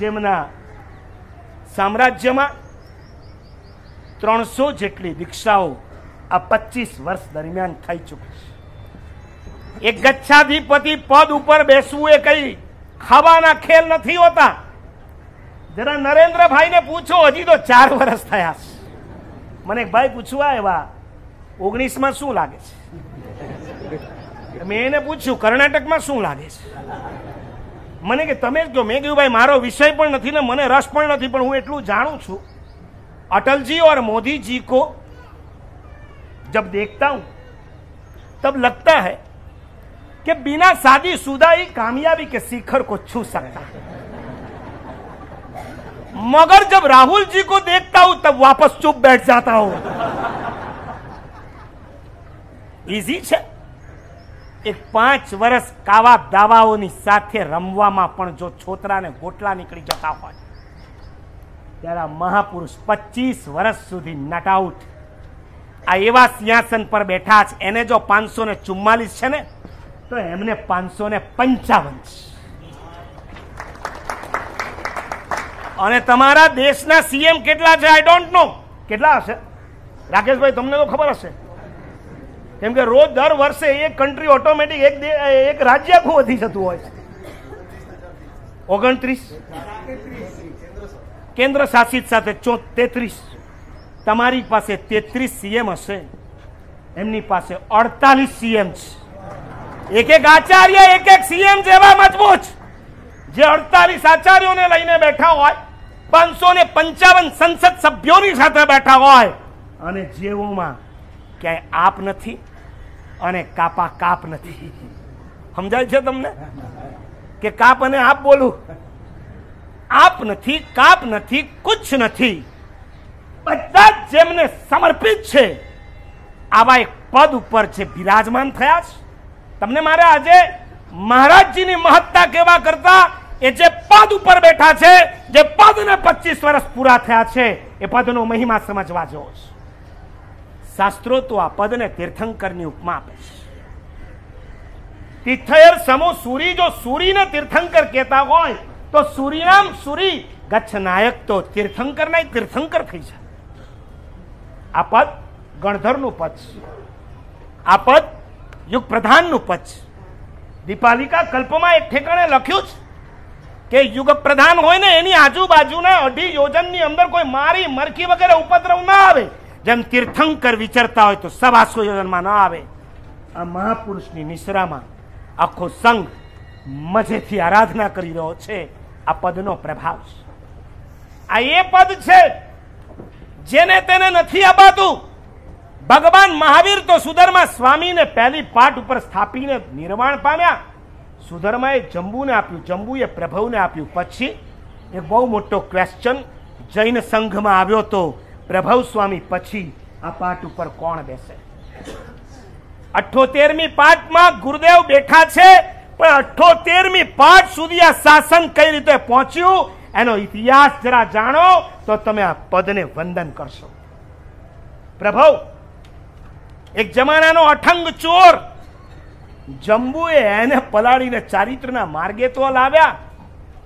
જેમના સામ્રાજ્યમાં ત્રણસો જેટલી દીક્ષાઓ આ પચીસ વર્ષ દરમિયાન થઈ ચૂકી છે એક ગચ્છાધિપતિ પદ ઉપર બેસવું એ કઈ ખાવાના ખેલ નથી હોતા જરા નરેન્દ્રભાઈને પૂછો હજી તો ચાર વર્ષ થયા છે મને ભાઈ પૂછવા એવા ઓગણીસમાં શું લાગે છે મેં એને પૂછ્યું કર્ણાટકમાં શું લાગે છે મને કે તમે જ કહો મેં કહ્યું ભાઈ મારો વિષય પણ નથી ને મને રસ પણ નથી પણ હું એટલું જાણું છું અટલજી ઓર મોદીજી કો જબ દેખતા હું तब લગતા है કે बिना સાદી સુદા ही कामयाबी के शिखर को छू सकता है मगर जब राहुल जी को देखता हूं तब वापस चुप बैठ जाता કે પાંચ વર્ષ કાવા દાવાઓની સાથે રમવામાં પણ જો છોતરાને ગોટલા નીકળી જતા હોય ત્યારે મહાપુરુષ પચીસ વર્ષ સુધી નટ આઉટ આ એવા સિંહાસન પર બેઠા છે એને જો પાંચસો ને ચુમ્માલીસ છે ને તો એમને પાંચસો ને પંચાવન છે અને તમારા દેશના સીએમ કેટલા છે આઈ ડોન્ટ નો કેટલા હશે રાકેશભાઈ તમને તો ખબર હશે કેમ કે રોજ દર વર્ષે એક કન્ટ્રી ઓટોમેટિક એક એક રાજ્ય આખું વધી જતું હોય છે ઓગણત્રીસ કેન્દ્ર શાસિત સાથે ચો તેત્રીસ તમારી પાસે તેત્રીસ સીએમ હશે એમની પાસે અડતાલીસ સીએમ છે એક એક આચાર્ય એક એક સીએમ જેવા મજબૂત જે અડતાલીસ આચાર્યોને લઈને બેઠા હોય પાંચસો ને પંચાવન સંસદ સભ્યોની સાથે બેઠા હોય અને જેઓમાં ક્યાંય આપ નથી અને કાપા કાપ નથી સમજાય છે તમને કે કાપ અને આપ બોલું આપ નથી કાપ નથી કુછ નથી બધા જ જેમને સમર્પિત છે આવા એક પદ ઉપર જે બિરાજમાન થયા છે તમને મારે આજે મહારાજજીની મહત્તા કેવા કરતા એ જે પદ ઉપર બેઠા છે જે પદને પચીસ વર્ષ પૂરા થયા છે એ પદનો મહિમા સમજવા જેવો છે શાસ્ત્રો તો આ પદને તીર્થંકરની ઉપમા આપે છે તીર્થયર સમો સૂરી જો સુરીને તીર્થંકર કહેતા હોય તો સુરીનામ સુરી ગચ્છ નાયક તો તીર્થંકર ના તીર્થંકર થઈ જાય આ પદ ગણધરનું પદ છે આ પદ યુગ પ્રધાનનું પદ છે દીપાલિકા કલ્પમાં એક ઠેકાણે લખ્યું છે કે યુગ પ્રધાન હોય ને એની આજુબાજુના અઢી યોજનની અંદર કોઈ મારી મરખી વગેરે ઉપદ્રવ ના આવે જેમ તીર્થંકર વિચરતા હોય તો સવાસો યોજનમાં ન આવે આ મહાપુરુષની નિશ્રામાં આખો સંઘ મજેથી આરાધના કરી રહ્યો છે આ પદનો પ્રભાવ છે આ એ પદ છે જેને તેને નથી અપાતું ભગવાન મહાવીર તો સુધર્મા સ્વામીને પહેલી પાઠ ઉપર સ્થાપીને નિર્માણ પામ્યા સુધર્માએ જંબુને આપ્યું જંબુએ પ્રભવને આપ્યું પછી એ બહુ મોટો ક્વેશ્ચન જૈન સંઘમાં આવ્યો તો પ્રભવ સ્વામી પછી આ પાઠ ઉપર કોણ બેસે અઠોતેરમી પાઠમાં ગુરુદેવ બેઠા છે પણ અઠોતેરમી પાઠ સુધી આ શાસન કઈ રીતે પહોંચ્યું એનો ઇતિહાસ જરા જાણો તો તમે આ પદને વંદન કરશો પ્રભવ એક જમાનાનો અઠંગ ચોર જંબુએ એને પલાળીને ચારિત્રના માર્ગે તો લાવ્યા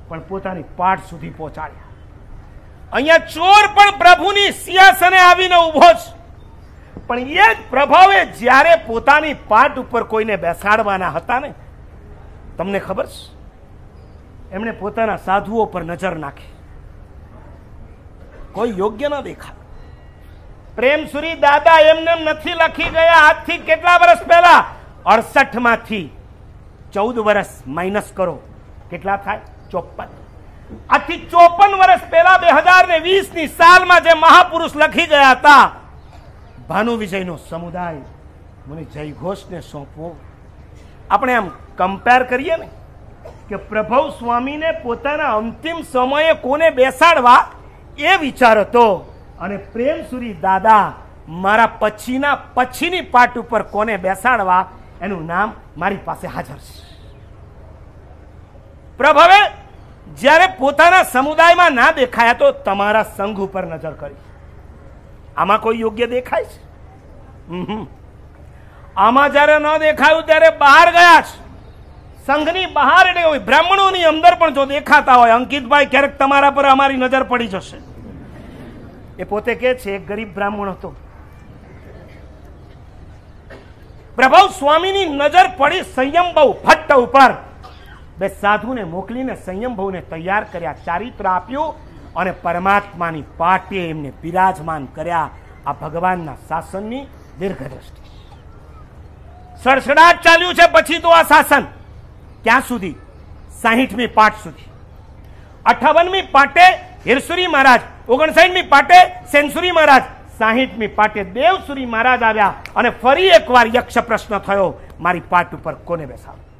પણ પોતાની પાઠ સુધી પહોંચાડ્યા અહીંયા ચોર પણ પ્રભુની સિંહાસને આવીને ઊભો છે પણ એ જ પ્રભાવે જ્યારે પોતાની પાટ ઉપર કોઈને બેસાડવાના હતા ને તમને ખબર છે એમણે પોતાના સાધુઓ પર નજર નાખી કોઈ યોગ્ય ન દેખા પ્રેમસુરી દાદા એમને નથી લખી ગયા આજથી કેટલા વર્ષ પહેલા અડસઠ માંથી ચૌદ વર્ષ માઇનસ કરો કેટલા થાય ચોપન આજથી ચોપન વર્ષ પહેલા બે હજાર ને વીસ ની સાલમાં જે મહાપુરુષ લખી ગયા હતા ભાનુ વિજયનો સમુદાય મને જયઘોષને સોંપવો આપણે આમ કમ્પેર કરીએ ને કે પ્રભવ સ્વામીને પોતાના અંતિમ સમયે કોને બેસાડવા એ વિચાર હતો અને પ્રેમસુરી દાદા મારા પછીના પછીની પાટ ઉપર કોને બેસાડવા એનું નામ મારી પાસે હાજર છે પ્રભવે જ્યારે પોતાના સમુદાયમાં ના દેખાયા તો તમારા સંઘ ઉપર નજર કરી આમાં કોઈ યોગ્ય દેખાય છે આમાં જ્યારે ન દેખાયું ત્યારે બહાર ગયા છે સંઘની બહાર એટલે હોય બ્રાહ્મણોની અંદર પણ જો દેખાતા હોય અંકિતભાઈ ક્યારેક તમારા પર અમારી નજર પડી જશે એ પોતે કે છે એક ગરીબ બ્રાહ્મણ હતો પ્રભાવ સ્વામીની નજર પડી સંયમ બહુ ભટ્ટ ઉપર બે સાધુને મોકલીને સંયમભવને તૈયાર કર્યા ચારિત્ર આપ્યું અને પરમાત્માની પાટે એમને બિરાજમાન કર્યા આ ભગવાનના શાસનની દીર્ઘદ્રષ્ટિ સડસડાટ ચાલ્યું છે પછી તો આ શાસન ક્યાં સુધી સાહીઠમી પાઠ સુધી અઠાવનમી પાટે હિરસુરી મહારાજ ઓગણસાઠમી પાટે સેન્સુરી મહારાજ સાહીઠમી પાટે દેવસુરી મહારાજ આવ્યા અને ફરી એકવાર યક્ષ પ્રશ્ન થયો મારી પાટ ઉપર કોને બેસાડો